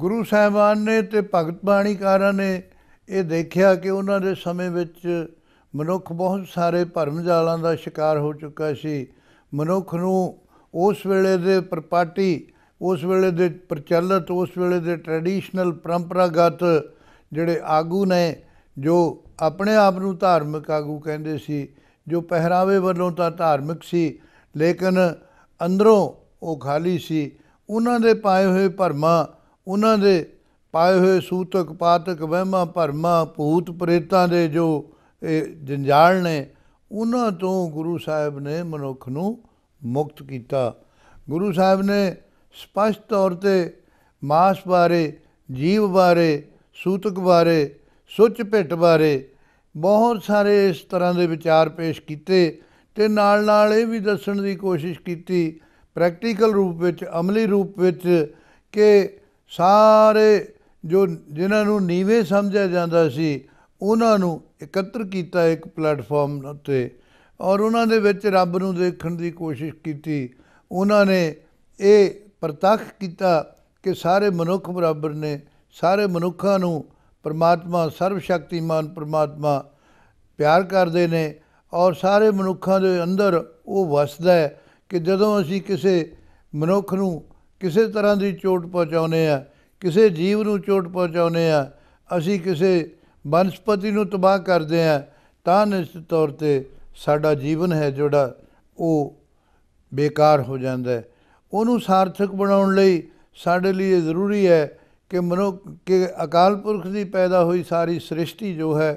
ਗੁਰੂ ਸਾਹਿਬਾਨ ਨੇ ਤੇ ਭਗਤ ਬਾਣੀਕਾਰਾਂ ਨੇ ਇਹ ਦੇਖਿਆ ਕਿ ਉਹਨਾਂ ਦੇ ਸਮੇਂ ਵਿੱਚ ਮਨੁੱਖ ਬਹੁਤ ਸਾਰੇ ਭਰਮ ਜਾਲਾਂ ਦਾ ਸ਼ਿਕਾਰ ਹੋ ਚੁੱਕਾ ਸੀ ਮਨੁੱਖ ਨੂੰ ਉਸ ਵੇਲੇ ਦੇ ਪ੍ਰਪਾਟੀ ਉਸ ਵੇਲੇ ਦੇ ਪ੍ਰਚਲਿਤ ਉਸ ਵੇਲੇ ਦੇ ਟ੍ਰੈਡੀਸ਼ਨਲ ਪਰੰਪਰਾਗਤ ਜਿਹੜੇ ਆਗੂ ਨੇ ਜੋ ਆਪਣੇ ਆਪ ਨੂੰ ਧਾਰਮਿਕ ਆਗੂ ਕਹਿੰਦੇ ਸੀ ਜੋ ਪਹਿਰਾਵੇ ਵੱਲੋਂ ਤਾਂ ਧਾਰਮਿਕ ਸੀ ਲੇਕਿਨ ਅੰਦਰੋਂ ਉਹ ਖਾਲੀ ਸੀ ਉਹਨਾਂ ਦੇ ਪਾਏ ਹੋਏ ਭਰਮਾਂ ਉਹਨਾਂ ਦੇ ਪਾਏ ਹੋਏ ਸੂਤਕ ਪਾਤਕ ਵਹਿਮਾਂ ਭਰਮਾਂ ਭੂਤ ਪ੍ਰੇਤਾਂ ਦੇ ਜੋ ਜੰਜਾਲ ਨੇ ਉਹਨਾਂ ਤੋਂ ਗੁਰੂ ਸਾਹਿਬ ਨੇ ਮਨੁੱਖ ਨੂੰ ਮੁਕਤ ਕੀਤਾ ਗੁਰੂ ਸਾਹਿਬ ਨੇ ਸਪਸ਼ਟ ਤੌਰ ਤੇ ਮਾਸ ਬਾਰੇ ਜੀਵ ਬਾਰੇ ਸੂਤਕ ਬਾਰੇ ਸੁੱਚ ਭਿੱਟ ਬਾਰੇ ਬਹੁਤ ਸਾਰੇ ਇਸ ਤਰ੍ਹਾਂ ਦੇ ਵਿਚਾਰ ਪੇਸ਼ ਕੀਤੇ ਤੇ ਨਾਲ ਨਾਲ ਇਹ ਵੀ ਦੱਸਣ ਦੀ ਕੋਸ਼ਿਸ਼ ਕੀਤੀ ਪ੍ਰੈਕਟੀਕਲ ਰੂਪ ਵਿੱਚ ਅਮਲੀ ਰੂਪ ਵਿੱਚ ਕਿ ਸਾਰੇ ਜੋ ਜਿਨ੍ਹਾਂ ਨੂੰ ਨੀਵੇਂ ਸਮਝਿਆ ਜਾਂਦਾ ਸੀ ਉਹਨਾਂ ਨੂੰ ਇਕੱਤਰ ਕੀਤਾ ਇੱਕ ਪਲੇਟਫਾਰਮ ਉੱਤੇ ਔਰ ਉਹਨਾਂ ਦੇ ਵਿੱਚ ਰੱਬ ਨੂੰ ਦੇਖਣ ਦੀ ਕੋਸ਼ਿਸ਼ ਕੀਤੀ ਉਹਨਾਂ ਨੇ ਇਹ ਪ੍ਰਤੱਖ ਕੀਤਾ ਕਿ ਸਾਰੇ ਮਨੁੱਖ ਬਰਾਬਰ ਨੇ ਸਾਰੇ ਮਨੁੱਖਾਂ ਨੂੰ ਪਰਮਾਤਮਾ ਸਰਵ ਸ਼ਕਤੀਮਾਨ ਪਰਮਾਤਮਾ ਪਿਆਰ ਕਰਦੇ ਨੇ ਔਰ ਸਾਰੇ ਮਨੁੱਖਾਂ ਦੇ ਅੰਦਰ ਉਹ ਵਸਦਾ ਹੈ ਕਿ ਜਦੋਂ ਅਸੀਂ ਕਿਸੇ ਮਨੁੱਖ ਨੂੰ ਕਿਸੇ ਤਰ੍ਹਾਂ ਦੀ ਚੋਟ ਪਹੁੰਚਾਉਨੇ ਆ ਕਿਸੇ ਜੀਵ ਨੂੰ ਚੋਟ ਪਹੁੰਚਾਉਨੇ ਆ ਅਸੀਂ ਕਿਸੇ ਬਨਸਪਤੀ ਨੂੰ ਤਬਾਹ ਕਰਦੇ ਆ ਤਾਂ ਨਿਸ਼ਚਿਤ ਤੌਰ ਤੇ ਸਾਡਾ ਜੀਵਨ ਹੈ ਜਿਹੜਾ ਉਹ ਬੇਕਾਰ ਹੋ ਜਾਂਦਾ ਉਹਨੂੰ ਸਾਰਥਕ ਬਣਾਉਣ ਲਈ ਸਾਡੇ ਲਈ ਜ਼ਰੂਰੀ ਹੈ ਕਿ ਮਨੋ ਕਿ ਅਕਾਲ ਪੁਰਖ ਦੀ ਪੈਦਾ ਹੋਈ ਸਾਰੀ ਸ੍ਰਿਸ਼ਟੀ ਜੋ ਹੈ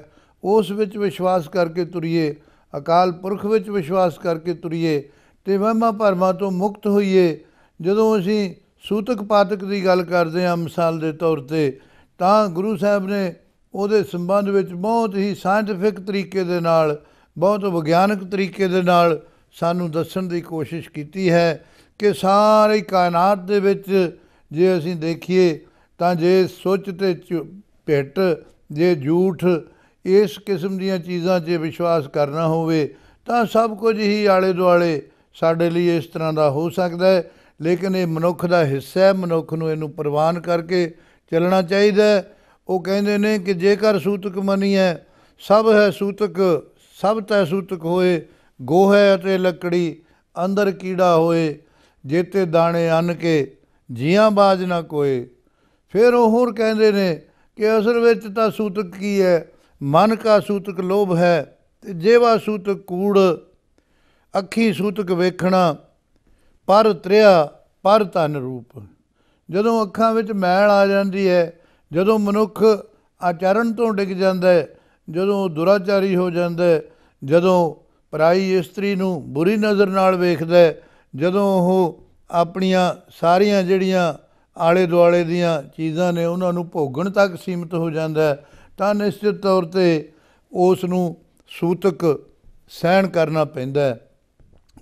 ਉਸ ਵਿੱਚ ਵਿਸ਼ਵਾਸ ਕਰਕੇ ਤੁਰੀਏ ਅਕਾਲ ਪੁਰਖ ਵਿੱਚ ਵਿਸ਼ਵਾਸ ਕਰਕੇ ਤੁਰੀਏ ਤੇ ਵਹਿਮਾਂ ਭਰਮਾਂ ਤੋਂ ਮੁਕਤ ਹੋਈਏ ਜਦੋਂ ਅਸੀਂ ਸੂਤਕ ਪਾਤਕ ਦੀ ਗੱਲ ਕਰਦੇ ਹਾਂ ਮਿਸਾਲ ਦੇ ਤੌਰ ਤੇ ਤਾਂ ਗੁਰੂ ਸਾਹਿਬ ਨੇ ਉਹਦੇ ਸੰਬੰਧ ਵਿੱਚ ਬਹੁਤ ਹੀ ਸਾਇੰਟਿਫਿਕ ਤਰੀਕੇ ਦੇ ਨਾਲ ਬਹੁਤ ਵਿਗਿਆਨਕ ਤਰੀਕੇ ਦੇ ਨਾਲ ਸਾਨੂੰ ਦੱਸਣ ਦੀ ਕੋਸ਼ਿਸ਼ ਕੀਤੀ ਹੈ ਕਿ ਸਾਰੀ ਕਾਇਨਾਤ ਦੇ ਵਿੱਚ ਜੇ ਅਸੀਂ ਦੇਖੀਏ ਤਾਂ ਜੇ ਸੋਚ ਤੇ ਭਿੱਟ ਜੇ ਝੂਠ ਇਸ ਕਿਸਮ ਦੀਆਂ ਚੀਜ਼ਾਂ 'ਤੇ ਵਿਸ਼ਵਾਸ ਕਰਨਾ ਹੋਵੇ ਤਾਂ ਸਭ ਕੁਝ ਹੀ ਆਲੇ ਦੁਆਲੇ ਸਾਡੇ ਲਈ ਇਸ ਤਰ੍ਹਾਂ ਦਾ ਹੋ ਸਕਦਾ ਹੈ ਲੇਕਿਨ ਇਹ ਮਨੁੱਖ ਦਾ ਹਿੱਸਾ ਹੈ ਮਨੁੱਖ ਨੂੰ ਇਹਨੂੰ ਪ੍ਰਵਾਨ ਕਰਕੇ ਚੱਲਣਾ ਚਾਹੀਦਾ ਉਹ ਕਹਿੰਦੇ ਨੇ ਕਿ ਜੇਕਰ ਸੂਤਕ ਮਨੀ ਹੈ ਸਭ ਹੈ ਸੂਤਕ ਸਭ ਤੈ ਸੂਤਕ ਹੋਏ ਗੋਹ ਹੈ ਅਤੇ ਲੱਕੜੀ ਅੰਦਰ ਕੀੜਾ ਹੋਏ ਜੇਤੇ ਦਾਣੇ ਅੰਨ ਕੇ ਜੀਆਂ ਬਾਜ ਨਾ ਕੋਏ ਫਿਰ ਉਹ ਹੋਰ ਕਹਿੰਦੇ ਨੇ ਕਿ ਅਸਲ ਵਿੱਚ ਤਾਂ ਸੂਤਕ ਕੀ ਹੈ ਮਨ ਕਾ ਸੂਤਕ ਲੋਭ ਹੈ ਤੇ ਜੇਵਾ ਸੂਤਕ ਕੂੜ ਅੱਖੀ ਸੂਤਕ ਵੇਖਣਾ ਪਰ ਤ੍ਰਿਆ ਪਰ ਤਨ ਰੂਪ ਜਦੋਂ ਅੱਖਾਂ ਵਿੱਚ ਮੈਲ ਆ ਜਾਂਦੀ ਹੈ ਜਦੋਂ ਮਨੁੱਖ ਆਚਰਣ ਤੋਂ ਡਿੱਗ ਜਾਂਦਾ ਹੈ ਜਦੋਂ ਦੁਰਾਚਾਰੀ ਹੋ ਜਾਂਦਾ ਹੈ ਜਦੋਂ ਪਰਾਈ ਇਸਤਰੀ ਨੂੰ ਬੁਰੀ ਨਜ਼ਰ ਨਾਲ ਵੇਖਦਾ ਹੈ ਜਦੋਂ ਉਹ ਆਪਣੀਆਂ ਸਾਰੀਆਂ ਜਿਹੜੀਆਂ ਆਲੇ ਦੁਆਲੇ ਦੀਆਂ ਚੀਜ਼ਾਂ ਨੇ ਉਹਨਾਂ ਨੂੰ ਭੋਗਣ ਤੱਕ ਸੀਮਤ ਹੋ ਜਾਂਦਾ ਤਾਂ ਨਿਸ਼ਚਿਤ ਤੌਰ ਤੇ ਉਸ ਨੂੰ ਸੂਤਕ ਸਹਿਣ ਕਰਨਾ ਪੈਂਦਾ ਹੈ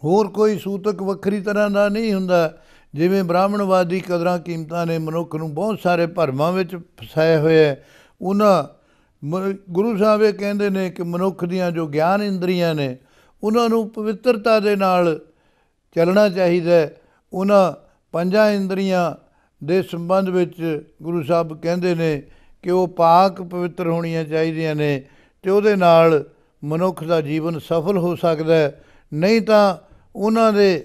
ਹੋਰ ਕੋਈ ਸੂਤਕ ਵੱਖਰੀ ਤਰ੍ਹਾਂ ਦਾ ਨਹੀਂ ਹੁੰਦਾ ਜਿਵੇਂ ਬ੍ਰਾਹਮਣਵਾਦੀ ਕਦਰਾਂ ਕੀਮਤਾਂ ਨੇ ਮਨੁੱਖ ਨੂੰ ਬਹੁਤ ਸਾਰੇ ਭਰਮਾਂ ਵਿੱਚ ਫਸਾਏ ਹੋਏ ਹੈ ਉਹਨਾਂ ਗੁਰੂ ਸਾਹਿਬ ਇਹ ਕਹਿੰਦੇ ਨੇ ਕਿ ਮਨੁੱਖ ਦੀਆਂ ਜੋ ਗਿਆਨ ਇੰਦਰੀਆਂ ਨੇ ਉਹਨਾਂ ਨੂੰ ਪਵਿੱਤਰਤਾ ਦੇ ਨਾਲ ਚੱਲਣਾ ਚਾਹੀਦਾ ਹੈ ਉਹਨਾਂ ਪੰਜਾਂ ਇੰਦਰੀਆਂ ਦੇ ਸੰਬੰਧ ਵਿੱਚ ਗੁਰੂ ਸਾਹਿਬ ਕਹਿੰਦੇ ਨੇ ਕਿ ਉਹ ਪਾਕ ਪਵਿੱਤਰ ਹੋਣੀਆਂ ਚਾਹੀਦੀਆਂ ਨੇ ਤੇ ਉਹਦੇ ਨਾਲ ਮਨੁੱਖ ਦਾ ਜੀਵਨ ਸਫਲ ਹੋ ਸਕਦਾ ਹੈ ਨਹੀਂ ਤਾਂ ਉਹਨਾਂ ਦੇ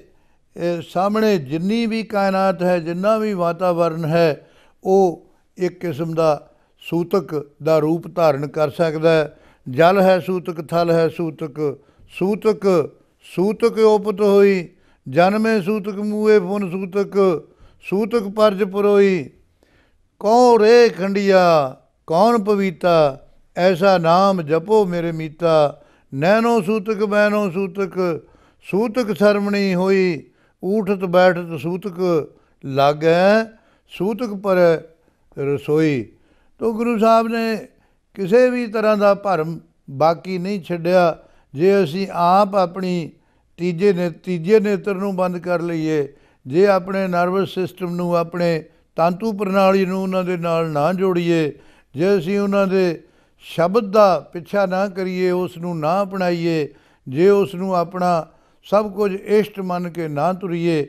ਸਾਹਮਣੇ ਜਿੰਨੀ ਵੀ ਕਾਇਨਾਤ ਹੈ ਜਿੰਨਾ ਵੀ ਵਾਤਾਵਰਣ ਹੈ ਉਹ ਇੱਕ ਕਿਸਮ ਦਾ ਸੂਤਕ ਦਾ ਰੂਪ ਧਾਰਨ ਕਰ ਸਕਦਾ ਹੈ ਜਲ ਹੈ ਸੂਤਕ ਥਲ ਹੈ ਸੂਤਕ ਸੂਤਕ ਸੂਤਕ ਉਪਤ ਹੋਈ ਜਨਮੇ ਸੂਤਕ ਮੂਏ ਫੁਨ ਸੂਤਕ ਸੂਤਕ ਪਰਜ ਪਰੋਈ ਕੌ ਰੇ ਖੰਡਿਆ ਕੌਣ ਪਵੀਤਾ ਐਸਾ ਨਾਮ ਜਪੋ ਮੇਰੇ ਮੀਤਾ ਨੈਨੋ ਸੂਤਕ ਬੈਨੋ ਸੂਤਕ ਸੂਤਕ ਸਰਮਣੀ ਹੋਈ ਬੈਠ ਬੈਠਤ ਸੂਤਕ ਲੱਗੈ ਸੂਤਕ ਪਰ ਰਸੋਈ ਤੋਂ ਗੁਰੂ ਸਾਹਿਬ ਨੇ ਕਿਸੇ ਵੀ ਤਰ੍ਹਾਂ ਦਾ ਭਰਮ ਬਾਕੀ ਨਹੀਂ ਛੱਡਿਆ ਜੇ ਅਸੀਂ ਆਪ ਆਪਣੀ ਤੀਜੇ ਨੇ ਤੀਜੇ ਨੇਤਰ ਨੂੰ ਬੰਦ ਕਰ ਲਈਏ ਜੇ ਆਪਣੇ ਨਰਵਸ ਸਿਸਟਮ ਨੂੰ ਆਪਣੇ ਤੰਤੂ ਪ੍ਰਣਾਲੀ ਨੂੰ ਉਹਨਾਂ ਦੇ ਨਾਲ ਨਾ ਜੋੜੀਏ ਜੇ ਅਸੀਂ ਉਹਨਾਂ ਦੇ ਸ਼ਬਦ ਦਾ ਪਿੱਛਾ ਨਾ ਕਰੀਏ ਉਸ ਨੂੰ ਨਾ ਅਪਣਾਈਏ ਜੇ ਉਸ ਨੂੰ ਆਪਣਾ ਸਭ ਕੁਝ ਇਸ਼ਟ ਮੰਨ ਕੇ ਨਾ ਤੁਰੀਏ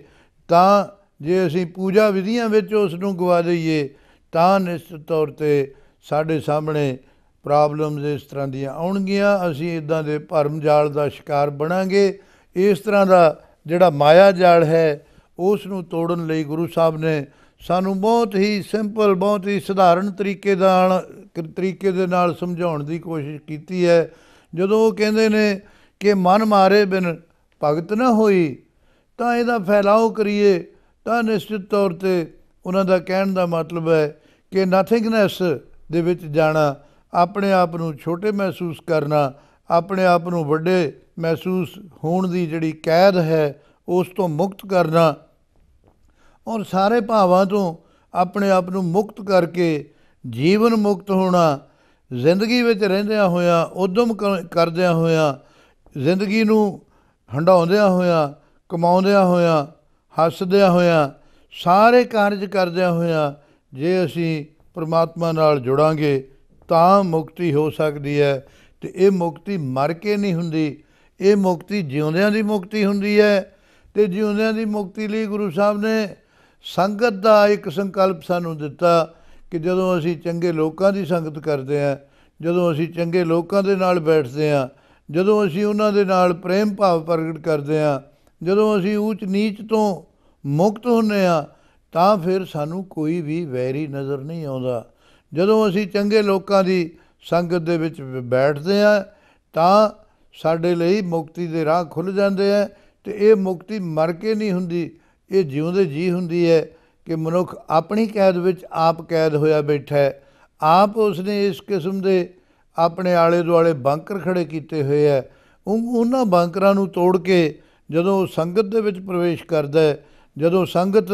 ਤਾਂ ਜੇ ਅਸੀਂ ਪੂਜਾ ਵਿਧੀਆਂ ਵਿੱਚ ਉਸ ਨੂੰ ਗਵਾ ਦਈਏ ਤਾਂ ਨਿਸ਼ਚਿਤ ਤੌਰ ਤੇ ਸਾਡੇ ਸਾਹਮਣੇ ਪ੍ਰੋਬਲਮਸ ਇਸ ਤਰ੍ਹਾਂ ਦੀਆਂ ਆਉਣਗੀਆਂ ਅਸੀਂ ਇਦਾਂ ਦੇ ਭਰਮ ਜਾਲ ਦਾ ਸ਼ਿਕਾਰ ਬਣਾਂਗੇ ਇਸ ਤਰ੍ਹਾਂ ਦਾ ਜਿਹੜਾ ਮਾਇਆ ਜਾਲ ਹੈ ਉਸ ਨੂੰ ਤੋੜਨ ਲਈ ਗੁਰੂ ਸਾਹਿਬ ਨੇ ਸਾਨੂੰ ਬਹੁਤ ਹੀ ਸਿੰਪਲ ਬਹੁਤ ਹੀ ਸਧਾਰਨ ਤਰੀਕੇ ਦਾ ਤਰੀਕੇ ਦੇ ਨਾਲ ਸਮਝਾਉਣ ਦੀ ਕੋਸ਼ਿਸ਼ ਕੀਤੀ ਹੈ ਜਦੋਂ ਉਹ ਕਹਿੰਦੇ ਨੇ ਕਿ ਮਨ ਮਾਰੇ ਬਿਨ ਭਗਤ ਨਾ ਹੋਈ ਤਾਂ ਇਹਦਾ ਫੈਲਾਓ ਕਰੀਏ ਤਾਂ ਨਿਸ਼ਚਿਤ ਤੌਰ ਤੇ ਉਹਨਾਂ ਦਾ ਕਹਿਣ ਦਾ ਮਤਲਬ ਹੈ ਕਿ ਨਥਿੰਗਨੈਸ ਦੇ ਵਿੱਚ ਜਾਣਾ ਆਪਣੇ ਆਪ ਨੂੰ ਛੋਟੇ ਮਹਿਸੂਸ ਕਰਨਾ ਆਪਣੇ ਆਪ ਨੂੰ ਵੱਡੇ ਮਹਿਸੂਸ ਹੋਣ ਦੀ ਜਿਹੜੀ ਕੈਦ ਹੈ ਉਸ ਤੋਂ ਮੁਕਤ ਕਰਨਾ ਔਰ ਸਾਰੇ ਭਾਵਾਂ ਤੋਂ ਆਪਣੇ ਆਪ ਨੂੰ ਮੁਕਤ ਕਰਕੇ ਜੀਵਨ ਮੁਕਤ ਹੋਣਾ ਜ਼ਿੰਦਗੀ ਵਿੱਚ ਰਹਿੰਦਿਆਂ ਹੋਇਆਂ ਉਦਮ ਕਰਦਿਆਂ ਹੋਇਆਂ ਜ਼ਿੰਦਗੀ ਨੂੰ ਹੰਡਾਉਂਦਿਆਂ ਹੋਇਆਂ ਕਮਾਉਂਦਿਆਂ ਹੋਇਆਂ ਹੱਸਦਿਆਂ ਹੋਇਆਂ ਸਾਰੇ ਕਾਰਜ ਕਰਦਿਆਂ ਹੋਇਆਂ ਜੇ ਅਸੀਂ ਪ੍ਰਮਾਤਮਾ ਨਾਲ ਜੁੜਾਂਗੇ ਤਾਂ ਮੁਕਤੀ ਹੋ ਸਕਦੀ ਹੈ ਤੇ ਇਹ ਮੁਕਤੀ ਮਰ ਕੇ ਨਹੀਂ ਹੁੰਦੀ ਇਹ ਮੁਕਤੀ ਜਿਉਂਦਿਆਂ ਦੀ ਮੁਕਤੀ ਹੁੰਦੀ ਹੈ ਤੇ ਜਿਉਂਦਿਆਂ ਦੀ ਮੁਕਤੀ ਲਈ ਗੁਰੂ ਸਾਹਿਬ ਨੇ ਸੰਗਤ ਦਾ ਇੱਕ ਸੰਕਲਪ ਸਾਨੂੰ ਦਿੱਤਾ ਕਿ ਜਦੋਂ ਅਸੀਂ ਚੰਗੇ ਲੋਕਾਂ ਦੀ ਸੰਗਤ ਕਰਦੇ ਆਂ ਜਦੋਂ ਅਸੀਂ ਚੰਗੇ ਲੋਕਾਂ ਦੇ ਨਾਲ ਬੈਠਦੇ ਆਂ ਜਦੋਂ ਅਸੀਂ ਉਹਨਾਂ ਦੇ ਨਾਲ ਪ੍ਰੇਮ ਭਾਵ ਪ੍ਰਗਟ ਕਰਦੇ ਆ ਜਦੋਂ ਅਸੀਂ ਉੱਚ ਨੀਚ ਤੋਂ ਮੁਕਤ ਹੁੰਨੇ ਆ ਤਾਂ ਫਿਰ ਸਾਨੂੰ ਕੋਈ ਵੀ ਵੈਰੀ ਨਜ਼ਰ ਨਹੀਂ ਆਉਂਦਾ ਜਦੋਂ ਅਸੀਂ ਚੰਗੇ ਲੋਕਾਂ ਦੀ ਸੰਗਤ ਦੇ ਵਿੱਚ ਬੈਠਦੇ ਆ ਤਾਂ ਸਾਡੇ ਲਈ ਮੁਕਤੀ ਦੇ ਰਾਹ ਖੁੱਲ ਜਾਂਦੇ ਆ ਤੇ ਇਹ ਮੁਕਤੀ ਮਰ ਕੇ ਨਹੀਂ ਹੁੰਦੀ ਇਹ ਜਿਉਂਦੇ ਜੀ ਹੁੰਦੀ ਹੈ ਕਿ ਮਨੁੱਖ ਆਪਣੀ ਕੈਦ ਵਿੱਚ ਆਪ ਕੈਦ ਹੋਇਆ ਬੈਠਾ ਹੈ ਆਪ ਉਸਨੇ ਇਸ ਕਿਸਮ ਦੇ ਆਪਣੇ ਆਲੇ ਦੁਆਲੇ ਬੰਕਰ ਖੜੇ ਕੀਤੇ ਹੋਏ ਆ ਉਹਨਾਂ ਬੰਕਰਾਂ ਨੂੰ ਤੋੜ ਕੇ ਜਦੋਂ ਸੰਗਤ ਦੇ ਵਿੱਚ ਪ੍ਰਵੇਸ਼ ਕਰਦਾ ਹੈ ਜਦੋਂ ਸੰਗਤ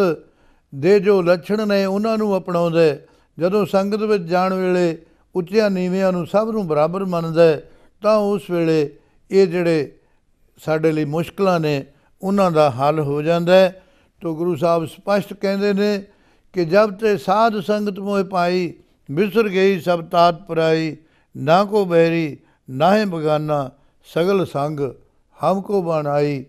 ਦੇ ਜੋ ਲੱਛਣ ਨੇ ਉਹਨਾਂ ਨੂੰ ਅਪਣਾਉਂਦਾ ਹੈ ਜਦੋਂ ਸੰਗਤ ਵਿੱਚ ਜਾਣ ਵੇਲੇ ਉੱਚਿਆਂ ਨੀਵਿਆਂ ਨੂੰ ਸਭ ਨੂੰ ਬਰਾਬਰ ਮੰਨਦਾ ਹੈ ਤਾਂ ਉਸ ਵੇਲੇ ਇਹ ਜਿਹੜੇ ਸਾਡੇ ਲਈ ਮੁਸ਼ਕਲਾਂ ਨੇ ਉਹਨਾਂ ਦਾ ਹੱਲ ਹੋ ਜਾਂਦਾ ਹੈ ਤੋ ਗੁਰੂ ਸਾਹਿਬ ਸਪਸ਼ਟ ਕਹਿੰਦੇ ਨੇ ਕਿ ਜਬ ਤੇ ਸਾਧ ਸੰਗਤ ਮੋਹਿ ਪਾਈ ਵਿਸਰ ਗਈ ਸਭ ਤਾਤ ਪਰਾਈ ਨਾ ਕੋ ਬੈਰੀ ਹੀ ਬਗਾਨਾ ਸਗਲ ਸੰਗ ਹਮ ਕੋ ਬਣਾਈ